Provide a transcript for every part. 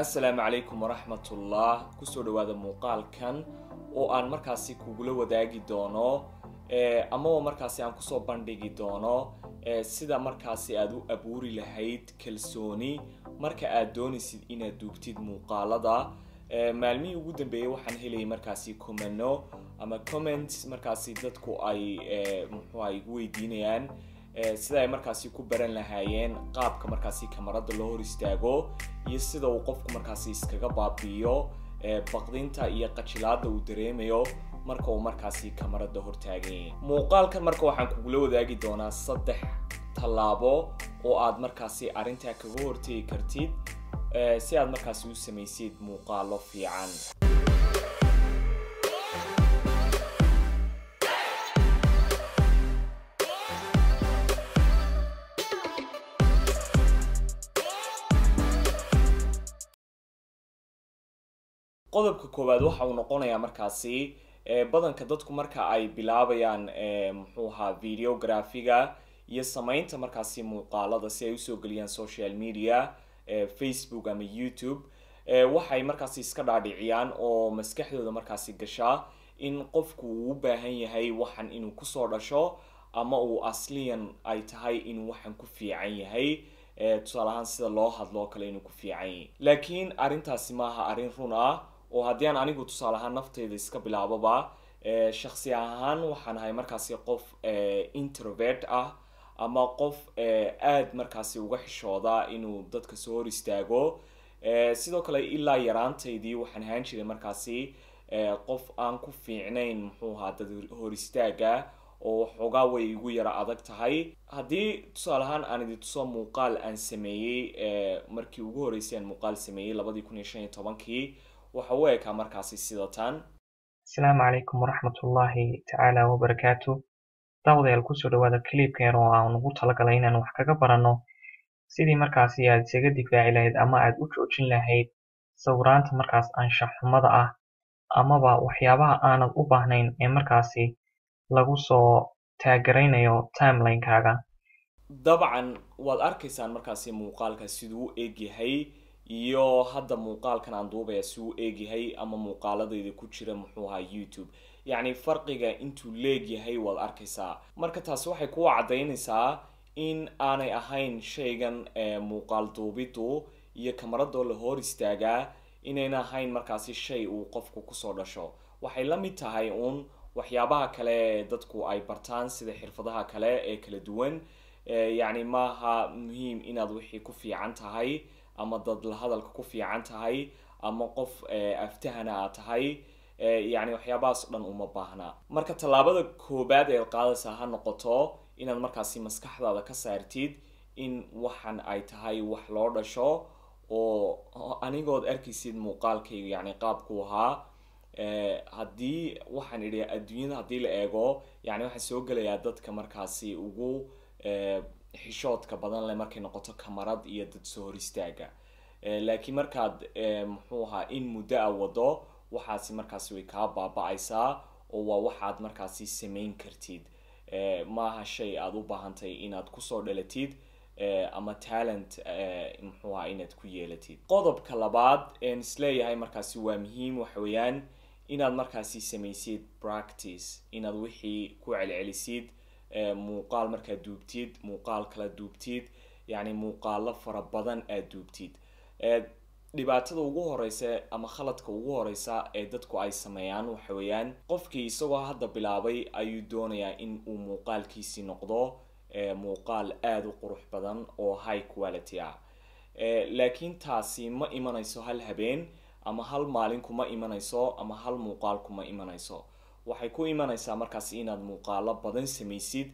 assalaamu calaykum waraxmatullah kusoo dhawaada muuqaalkan oo aan markaasi kugula wadaagi doono eh, amaba markaasi aan kusoo bandhigi doono eh, sida markaasi aad u abuuri lahayd kalsooni marka aad doonaysid inaad duugtid muuqaalada eh, maalmihii ugu dambeeyey waxaan helayay markaasi comano ama comments markaasi dadku ay muxuaa ah, igu weydiinayaan sida ay markaasi ku baran lahaayeen qaabka markaasi kamaradda loo hor istaago iyo sida uu qofku markaasi iskaga baabi'iyo baqdinta iyo qajilaada uu dareemayo marka uu markaasi kamaradda hortaagay muuqaalkan marka waxaan kugula wadaagi doonaa saddex tallaabo oo aad markaasi arrintaa kaga hortegi kartid si aad markaasi u samaysid muuqaalo fiican qodobka koowaad waxa uu noqonayaa markaasi badanka dadku marka ay bilaabayaan muxuu ahaa videografiga iyo samaynta markaasi muuqaalada si ay usoo geliyaan social media facebook ama youtube waxay markaasi iska dhaadhiciyaan oo maskaxdooda markaasi gashaa in qofku uu u baahan yahay waxan inuu kusoo dhasho ama uu asliyan ay tahay inuu waxan ku fiican yahay tusaale ahaan sida loo hadloo kale inuu ku fiican yahay laakiin arrintaasi maaha arrin run ah oo haddii aan anigu tusaale ahaan naftayda iska bilaaboba shaksi ahaan waxaan ahay markaasi qof introvert ah ama qof aad markaasi uga xishooda inuu dadka soo hor istaago sidoo kale ilaa yaraantaydii waxaan ahaan jiray markaasi qof aan ku fiicnayn muxuu ahaa dad hor istaaga oo waxoogaa way igu yara adag tahay haddii tusaale ahaan aan idin muuqaal aan sameeyey markii ugu horreysay aan muuqaal sameeyey labadii kun iyo shan iyo tobankii waxa u ekaa markaasi sidataan asalaamu calaykum waraxmatullaahi tacaala wabarakaatu daawadayaal kusoo dhawaada kaliibka yar oo aan ugu talagalay inaan wax kaga baranno sidii markaasi aad isaga difaaci lahayd ama aad u joojin lahayd sawiraanta markaas anshax xumada ah amaba waxyaabaha aanad u baahnayn ee markaasi lagu soo taagaraynayo timelinekaaga dabcan waad arkaysaan markaasi muuqaalka siduu u egyahay iyo hadda muuqaalkan aan duubaya si uu eegyahay ama muuqaaladayda ku jira muxuu ahaa youtube yacni farqiga intuu leegyahay waad arkaysaa marka taasi waxay ku caddaynaysaa in aanay ahayn shaygan muuqaal duubiddu iyo kamaradoo la hor istaagaa inayna ahayn markaasi shay uu qofku kusoo dhasho waxay la mid tahay uun waxyaabaha kale ee dadku ay bartaan sida xirfadaha kale ee kala duwan yacni maaha muhiim inaad wixii ku fiican tahay ama dad la hadalka ku fiican tahay ama qof eh, aftahana aad tahay eh, yacni waxyaabahaas o dhan uma baahna marka tallaabada koowaad ee qaadaysa ha noqoto inaad markaasi maskaxdaada ka saartid in waxan ay tahay wax loo dhasho oo anigood arkaysid muuqaalkayga yacni qaabku ahaa eh, haddii waxaan idhi adduunyada haddii la eego yacni waxaan soo gelayaa dadka markaasi ugu xishoodka badan leh markay noqoto kamarad iyo dad soo hor istaaga eh, laakiin markaad eh, muxuu ahaa in muddo a wado waxaasi markaasi way kaa baaba-aysaa oo waa waxaad markaasi samayn kartid eh, maaha shay aada u baahantay inaad kusoo dhalatid ama talent muxuu ahaa inaad ku yeelatid qodobka labaad isleeyahay markaasi waa muhiim waxa weeyaan inaad markaasi samaysid practice inaad wixii ku celcelisid muuqaal markaa duubtid muuqaal kala duubtid yacni muuqaallo fara badan aad duubtid dhibaatada ugu horeysa ama khaladka ugu horeysa ee dadku ay sameeyaan waxa weeyaan qofkii isagoo hadda bilaabay ayuu doonayaa in uu muuqaalkiisii noqdo muuqaal aada u qurux badan oo high quality ah laakiin taasi ma imanayso hal habeen ama hal maalin kuma imanayso ama hal muuqaal kuma imanayso waxay ku imanaysaa markaasi inaad muuqaalo badan samaysid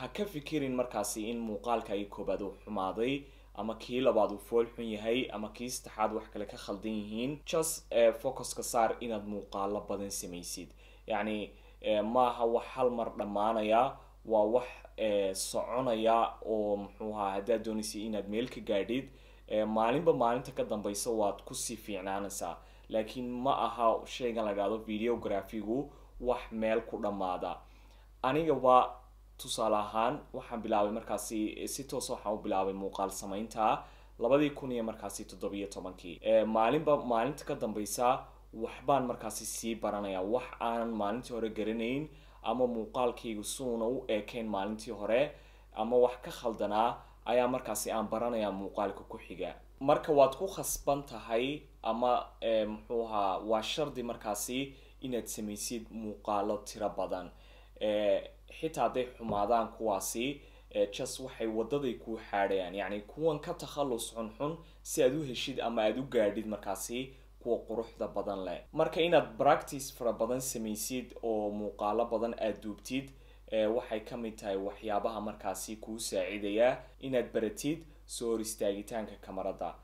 ha ka fikirin markaasi in muuqaalka ay koobaad uu xumaaday ama kii labaad uu fool xun yahay ama kii saddexaad wax kale ka khaldan yihiin just eh, focuska saar inaad muuqaalo badan samaysid yacni eh, maaha wax hal mar dhammaanaya waa wax eh, soconaya oo muxuu ahaa haddaad doonaysa inaad meel ka gaadhid maalinba maalinta ka dambeysa waad kusii fiicnaanaysaa laakiin ma aha shaygan la idhahdo videographigu wax meel ku dhammaada anigaba tusaale ahaan waxaan bilaabay markaasi si toos ah waxaan u bilaabay muuqaal samaynta labadii kun iyo markaasi toddobiyo tobankii maalinba maalinta ka dambeysa waxbaan markaasi sii baranaya wax aanan maalintii hore garanayn ama muuqaalkaygu suuna u eekayn maalintii hore ama wax ka khaldanaa ayaa markaasi aan baranayaa muuqaalka ku xiga marka waad ku khasban tahay ama eh, muxuu ahaa waa shardi markaasi inaad samaysid muuqaalo tiro badan eh, xitaa hadday xumaadaan kuwaasi eh, just waxay waddaday kuu xaadhayaan yacni kuwan ka takhallus xunxun si aad u heshid ama aada u gaadhid markaasi kuwa quruxda badan leh marka inaad practice fara badan samaysid oo muuqaalo badan aada duubtid waxay ka mid tahay waxyaabaha markaasi kuu saacidaya inaad baratid soo hor istaagitaanka kamarada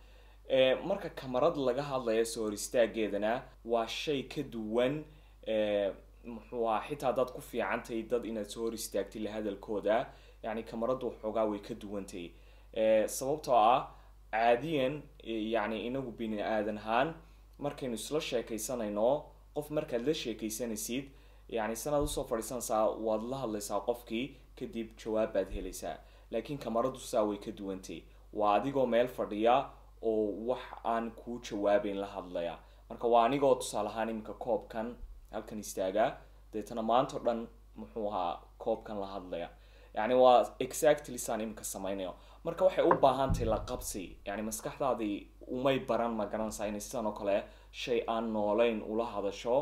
marka kamarad laga hadlaya soo hor istaageedana waa shay ka duwan muxuu aha xitaa dad ku fiicantahay dad inaad soo hor istaagtid la hadalkooda yacni kamaraddu waxoogaa way ka duwantay sababtoo ah caadiyan yacni inagu bini aadan ahaan markaynu isla sheekaysanayno qof markaad la sheekaysanaysid yacni sanad usoo fadhiisanaysaa waad la hadlaysaa qofkii kadib jawaab baad helaysaa laakiin kamaradu saa way ka duwantay waa adigoo meel fadhiya oo wax aan kuu jawaabayn la hadlaya marka waa anigoo tusaale ahaan iminka koobkan halkan istaagaa deetana maantao dhan muxuu ahaa koobkan la hadlaya yani waa exactly saan iminka sameynayo marka waxay u baahantahay la qabsi yani maskaxdaadii umay baran ma garanaysaa inay sidan oo kale shay aan nooleyn ula hadasho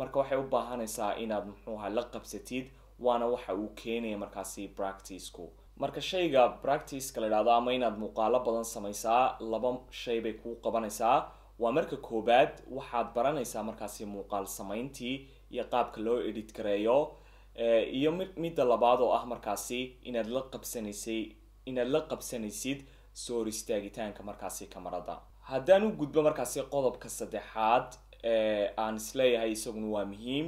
marka waxay u baahanaysaa inaad muxuu la qabsatid waana waxa uu keenaya markaasi practiceku marka shayga practiceka la idhahdo ama inaad muuqaalo badan samaysaa laba shay bay kuu qabanaysaa waa marka koowaad waxaad baranaysaa markaasi muuqaal samayntii iyo qaabka loo edit gareeyo iyo midda labaad oo ah markaasi inaad la qabsanaysay inaad la qabsanaysid soor istaagitaanka markaasi kamarada haddaan u gudbo markaasi qodobka saddexaad Eh, aan isleeyahay isaguna waa muhiim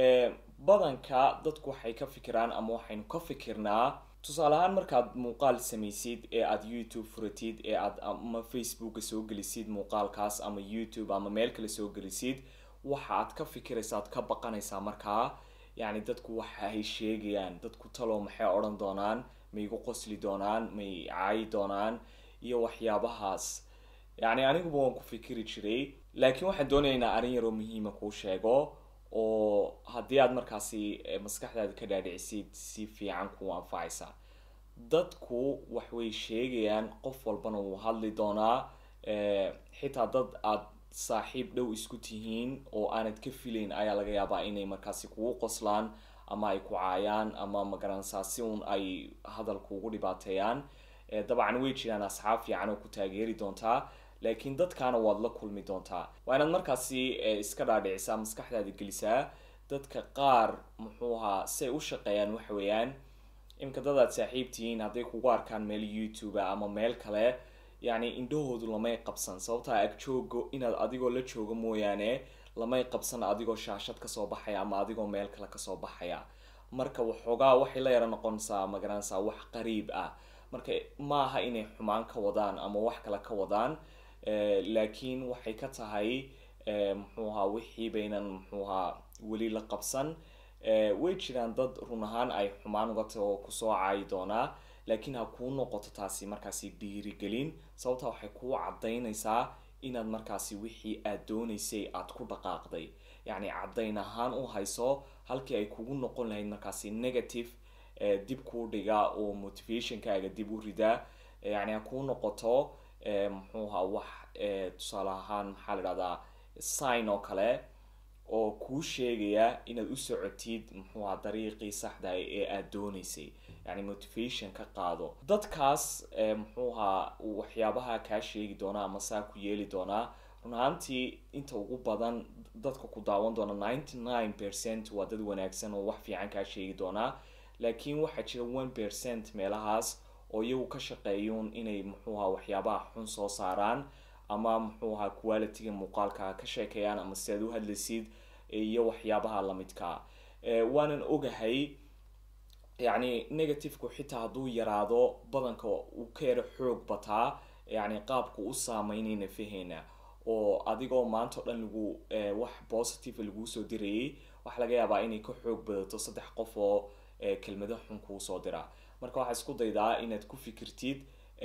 eh, badanka dadku waxay ka fikiraan ama waxaynu ka fikirnaa tusaale ahaan markaad muuqaal samaysid ee aad youtube furatid ee aad ama facebooka soo gelisid muuqaalkaas ama youtube ama meel kale soo gelisid waxa aad ka fikiraysa ad ka baqanaysaa markaa yacni dadku waxa ay sheegayaan dadku taloo maxay odhan doonaan ma igu qosli doonaan may caayi doonaan iyo waxyaabahaas yacni aniguba waan ku fikiri jiray laakiin waxaan doonaynaa arrin yaroo muhiima kuu sheego oo haddii aad markaasi eh, maskaxdaada ka dhaadhicisid si fiican kuu anfacaysa dadku wax way sheegayaan qof walbana wuu hadli doonaa eh, xitaa dad aad saaxiib dhow isku tihiin oo aanad ka filayn ayaa laga yaabaa inay markaasi kugu qoslaan ama ay ku caayaan ama magaransaa si uun ay hadalkuugu dhibaateeyaan eh, dabcan way jiraan asxaab fiican oo ku taageeri doontaa laakiin dadkaana waad la kulmi doontaa waa inaad markaasi iska dhaadhicisaa maskaxdaada gelisaa dadka qaar muxuu ahaa siay u shaqeeyaan waxa weeyaan iminka dadaad saaxiibtihiin hadday kugu arkaan meel youtube ama meel kale yacni indhahoodu lamay qabsan sababtaa agjoogo inaad adigoo la joogo mooyaane lamay qabsan adigoo shaashad kasoo baxaya ama adigoo meel kale kasoo baxaya marka waxoogaa waxay la yaro noqonaysaa magaranaysaa wax qariib ah marka maaha inay xumaan ka wadaan ama wax kale ka wadaan Eh, laakiin waxay ka tahay eh, muxuu ahaa wixii baynan muxuu ahaa weli la qabsan eh, way jiraan dad run ahaan ay xumaan uga tago oo kusoo caayi doonaa laakiin ha kuu noqoto taasi markaasi dhiirigelin sababta waxay kuu caddaynaysaa inaad markaasi wixii aad doonaysay aad ku dhaqaaqday yacni caddayn ahaan u hayso halkii ay kugu noqon lahayd markaasi negative dib kuu dhiga oo motivationkaaga dib u ridaa yacni ha kuu noqoto muxuuha wax eh, tusaale ahaan maxaa la idhahdaa sign oo kale oo kuu sheegaya inaad u socotid muxuuha dariiqii saxda ah ee aada dooneysay yani motivation ka qaado dadkaas eh, muxuuha waxyaabaha kaa sheegi doonaa ama saa ku yeeli doonaa run ahaantii inta ugu badan dadka ku daawan doona ninety nine percent waa dad wanaagsan oo wax fiican kaa sheegi doonaa laakiin waxaa jira one percent meelahaas oo iyagu ka shaqeeyuun inay muxuuha waxyaabaha xun soo saaraan ama muxuuha qualityga muuqaalka ka sheekeeyaan ama si aad u hadlaysid iyo waxyaabaha lamidka waanan ogahay yacni negativeku xitaa hadduu yaraado badanka uu ka yaro xoog bataa yacni qaabku u saameynayna faheena oo adigoo maanta o dhan lagu wax positive laguu soo dirayay waxaa laga yaabaa inay ka xoog badato saddex qof oo kelmado xun kuu soo dira marka waxaa isku daydaa inaad ku fikirtid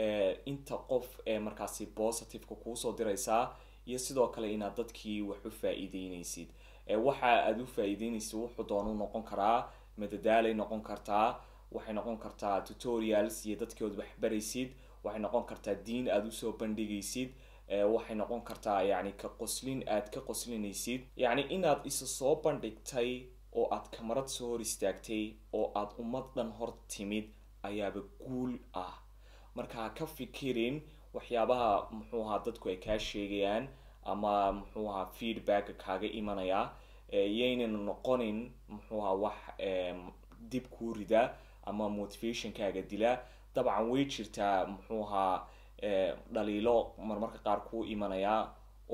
eh, inta qof ee markaasi positiveka kuusoo diraysaa iyo sidoo kale inaad dadkii wax u faa-iideyneysid eh, waxa aad u faa-iideyneysid wuxuu doonu noqon karaa madadaalay noqon kartaa waxay noqon kartaa tutorials iyo dadkii dadkiood waxbaraysid waxay noqon kartaa diin aada usoo bandhigaysid eh, waxay noqon kartaa yani ka qoslin aad ka qoslinaysid yacni inaad isa soo bandhigtay oo aad kamarad soo hor istaagtay oo aada ummad dhan hor timid ayaaba guul ah marka ha ka fikirin waxyaabaha muxuu ahaa dadku ay kaa sheegayaan ama muxuu ahaa feedbacka kaaga imanaya yaynan noqonin muxuu ahaa wax dib kuu rida ama motivationkaaga dila dabcan way jirtaa muxuu ahaa dhaliilo marmarka qaar kuu imanaya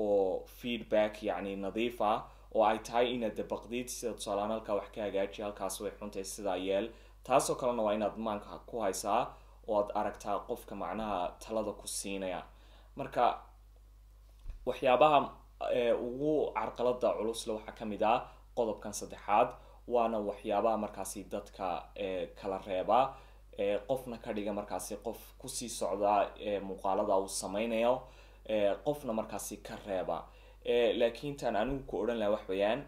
oo feedback yacni nadiif ah oo ay tahay inaad de sida tusaaleaan halkaa wax ka hagaaji halkaas way xuntay sidaa yeel taasoo kalena waa inaad maanka ku haysaa oo aad aragtaa qofka macnaha talada ku siinaya marka waxyaabaha ugu carqalada culusle waxaa kamid ah qodobkan saddexaad waana waxyaabaha markaasi dadka kala reeba qofna ka dhiga markaasi qof kusii socda muuqaalada uu sameynayo qofna markaasi ka reeba Eh, laakiin taan anigu ku odhan laha wax weyaan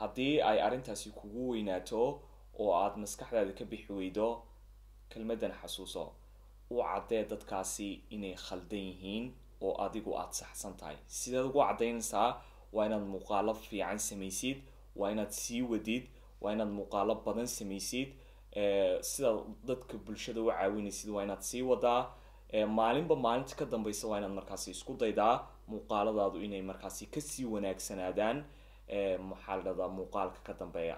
haddii ay arrintaasi kugu weynaato oo aada maskaxdaada ka bixi weydo kelmaddan xasuuso u caddee dadkaasi inay khaldan yihiin oo adigu aada saxsan tahay sidaad ugu caddaynaysaa waa inaad muuqaalo fiican samaysid waa inaad sii wadid waa inaad muuqaalo badan samaysid eh, sidaad dadka bulshada u caawinaysid waa inaad sii wadaa maalinba maalinta ka dambaysa waa inaad markaasi isku daydaa muuqaaladaadu inay markaasi kasii wanaagsanaadaan maxaa la dhahdaa muuqaalka ka dambeeya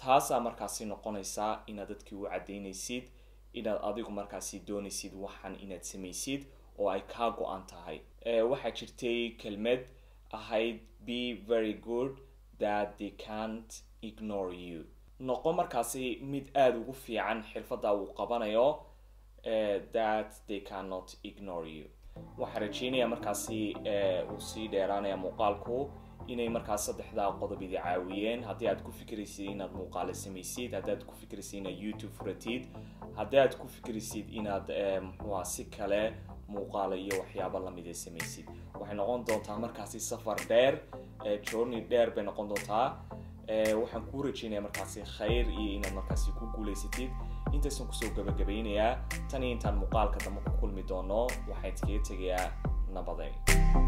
taasaa markaasi noqonaysaa inaad dadkii u caddaynaysid inaad adigu markaasi doonaysid waxaan inaad samaysid oo ay kaa go-an tahay waxaa jirtay kelmad ahayd be very good that they cant ignore you noqo markaasi mid aada ugu fiican xirfadaa uu qabanayo Eh, that they cannot ignore you waxaan rajeynaya markaasi eh, uu sii dheeraanaya muuqaalku inay markaas saddexdaa qodob idi caawiyeen haddii aad ku fikiraysid inaad muuqaale samaysid haddii aad ku fikiraysid inaad youtube furatid haddii aad ku fikiraysid inaad mxuua si kale muuqaale iyo waxyaaba lamid samaysid waxay noqon doontaa markaasi safar dheer eh, journey dheer bay noqon doontaa waxaan kuu rajeynaya markaasi khayr iyo inaad markaasi ku guulaysatid intaasaan kusoo gabagabeynayaa tan iyo intaan muuqaalka dambe ku kulmi doono waxaan iskaga tegayaa nabaday